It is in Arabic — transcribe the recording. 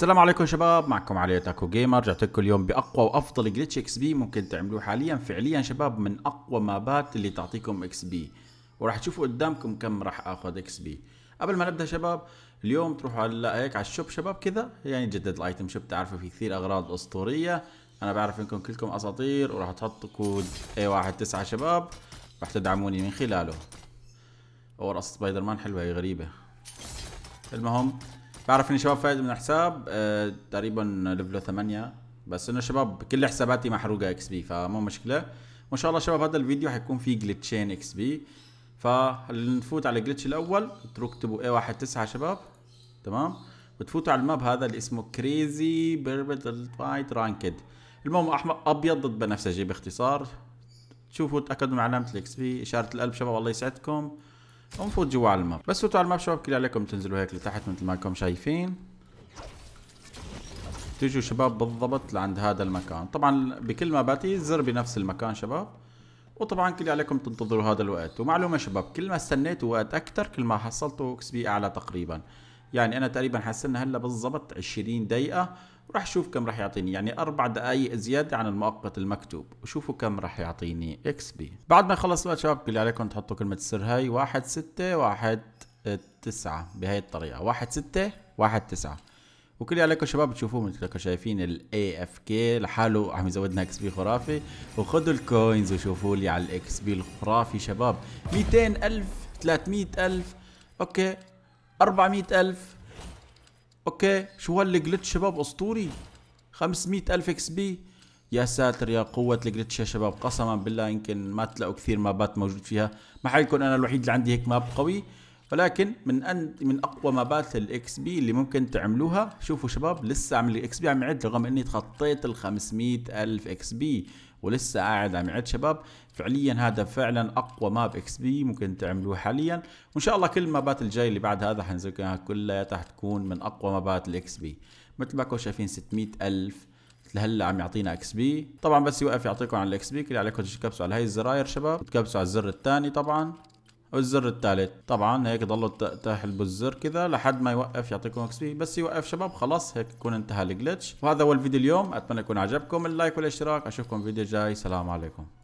السلام عليكم شباب معكم علي تاكو جيمر رجعت لكم اليوم باقوى وافضل جلتش اكس بي ممكن تعملوه حاليا فعليا شباب من اقوى مابات اللي تعطيكم اكس بي وراح تشوفوا قدامكم كم راح اخذ اكس بي قبل ما نبدا شباب اليوم تروحوا هلا هيك على الشوب شباب كذا يعني جدد الايتم شوب بتعرفوا في كثير اغراض اسطوريه انا بعرف انكم كلكم اساطير وراح تحطوا كود اي واحد تسعة شباب راح تدعموني من خلاله اور سبايدر مان حلوه هي غريبه المهم بعرف ان شباب فايز من الحساب أه تقريبا ليفله 8 بس انه شباب كل حساباتي محروقه اكس بي فمو مشكله وان شاء الله شباب هذا الفيديو حيكون فيه جلتشين اكس بي فنفوت على الجلتش الاول تكتبوا اكتبوا اي 1 9 شباب تمام بتفوتوا على الماب هذا اللي اسمه كريزي بيربت فايت رانكد المهم احمر ابيض ضد بنفسجي باختصار تشوفوا تاكدوا من علامه الاكس بي اشاره القلب شباب الله يسعدكم ونفوت جوا على الماب بس فوتوا على الماب شباب كل عليكم تنزلوا هيك لتحت مثل ما انكم شايفين تيجوا شباب بالضبط لعند هذا المكان طبعا بكل ما باتي الزر بنفس المكان شباب وطبعا كل عليكم تنتظروا هذا الوقت ومعلومه شباب كل ما استنيتوا وقت اكثر كل ما حصلتوا اكس بي اعلى تقريبا يعني انا تقريبا هستنى هلا بالضبط 20 دقيقه راح اشوف كم راح يعطيني يعني اربع دقائق زياده عن المؤقت المكتوب وشوفوا كم راح يعطيني اكس بي بعد ما يخلص الوقت شباب كل عليكم تحطوا كلمه السر هاي 1 6 1 9 بهي الطريقه 1 6 1 9 وكل اللي عليكم شباب تشوفوه ما شايفين الاي اف كي لحاله عم يزودنا اكس بي خرافي وخذوا الكوينز وشوفوا لي على الاكس بي الخرافي شباب 200 الف 300 الف اوكي 400 ألف أوكي شو هالجلتش شباب أسطوري 500 ألف اكس بي يا ساتر يا قوة الجلتش يا شباب قسما بالله يمكن ما تلاقوا كثير مابات موجود فيها ما حيكون أنا الوحيد اللي عندي هيك ماب قوي ولكن من أن من اقوى مابات الاكس بي اللي ممكن تعملوها شوفوا شباب لسه عم الاكس بي عم يعد رغم اني تخطيت ال 500 الف اكس بي ولسه قاعد عم يعد شباب فعليا هذا فعلا اقوى ماب اكس بي ممكن تعملوه حاليا وان شاء الله كل المابات الجاي اللي بعد هذا حنزلكم كلها تكون من اقوى مابات الاكس بي مثل ما كنتوا شايفين 600 الف لهلا عم يعطينا اكس بي طبعا بس يوقف يعطيكم على الاكس بي كل عليكم تكبسوا على هاي الزراير شباب وتكبسوا على الزر الثاني طبعا والزر الثالث طبعا هيك ضلوا تحل بالزر كذا لحد ما يوقف يعطيكم اكس بي بس يوقف شباب خلاص هيك يكون انتهى الجلتش وهذا هو الفيديو اليوم اتمنى يكون عجبكم اللايك والاشتراك اشوفكم فيديو جاي سلام عليكم